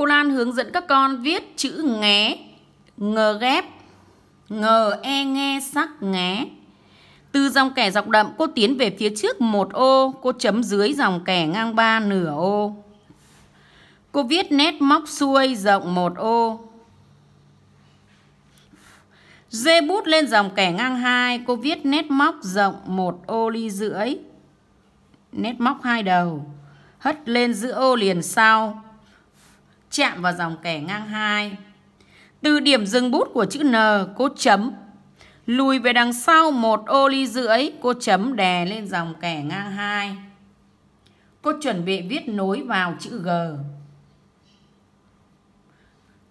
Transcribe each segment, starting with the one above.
Cô Lan hướng dẫn các con viết chữ ngé, ngờ ghép, ngờ e nghe sắc ngé. Từ dòng kẻ dọc đậm, cô tiến về phía trước một ô, cô chấm dưới dòng kẻ ngang ba nửa ô. Cô viết nét móc xuôi rộng một ô. Dê bút lên dòng kẻ ngang hai, cô viết nét móc rộng một ô ly rưỡi. Nét móc hai đầu, hất lên giữa ô liền sau, chạm vào dòng kẻ ngang 2. Từ điểm dừng bút của chữ N, cô chấm. Lùi về đằng sau một ô ly rưỡi, cô chấm đè lên dòng kẻ ngang 2. Cô chuẩn bị viết nối vào chữ G.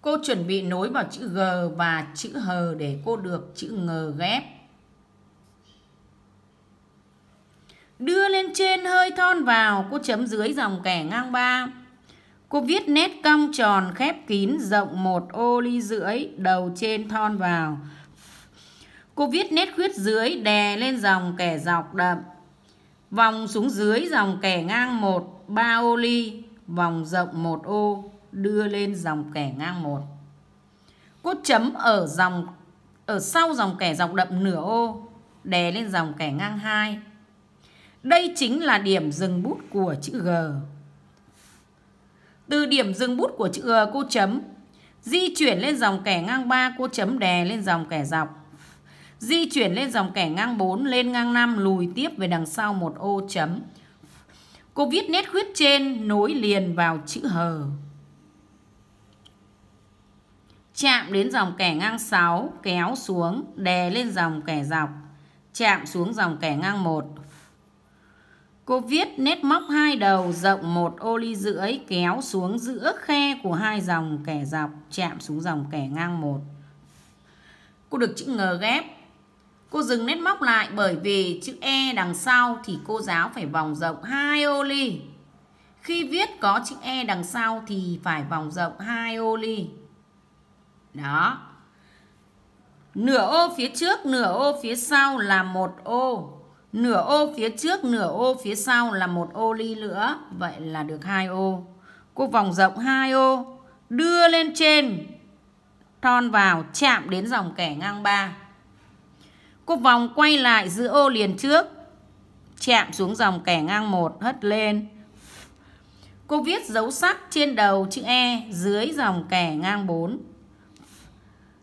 Cô chuẩn bị nối vào chữ G và chữ H để cô được chữ Ng ghép. Đưa lên trên hơi thon vào, cô chấm dưới dòng kẻ ngang 3. Cô viết nét cong tròn khép kín rộng một ô ly rưỡi, đầu trên thon vào. Cô viết nét khuyết dưới đè lên dòng kẻ dọc đậm. Vòng xuống dưới dòng kẻ ngang một ba ô ly, vòng rộng một ô đưa lên dòng kẻ ngang một. Cô chấm ở dòng ở sau dòng kẻ dọc đậm nửa ô, đè lên dòng kẻ ngang hai. Đây chính là điểm dừng bút của chữ G. Từ điểm dừng bút của chữ ờ, cô chấm Di chuyển lên dòng kẻ ngang 3 Cô chấm đè lên dòng kẻ dọc Di chuyển lên dòng kẻ ngang 4 Lên ngang 5 lùi tiếp về đằng sau một ô chấm Cô viết nét khuyết trên Nối liền vào chữ hờ Chạm đến dòng kẻ ngang 6 Kéo xuống Đè lên dòng kẻ dọc Chạm xuống dòng kẻ ngang 1 Cô viết nét móc hai đầu rộng một ô ly rưỡi kéo xuống giữa khe của hai dòng kẻ dọc chạm xuống dòng kẻ ngang một. Cô được chữ ngờ ghép. Cô dừng nét móc lại bởi vì chữ E đằng sau thì cô giáo phải vòng rộng hai ô ly. Khi viết có chữ E đằng sau thì phải vòng rộng hai ô ly. Đó. Nửa ô phía trước, nửa ô phía sau là một ô nửa ô phía trước nửa ô phía sau là một ô ly nữa vậy là được hai ô cô vòng rộng hai ô đưa lên trên thon vào chạm đến dòng kẻ ngang ba cô vòng quay lại giữa ô liền trước chạm xuống dòng kẻ ngang một hất lên cô viết dấu sắc trên đầu chữ e dưới dòng kẻ ngang bốn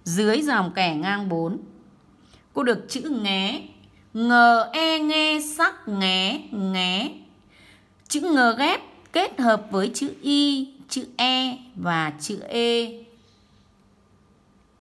dưới dòng kẻ ngang 4 cô được chữ nghé ngờ e nghe sắc nghé nghé chữ ngờ ghép kết hợp với chữ y chữ e và chữ e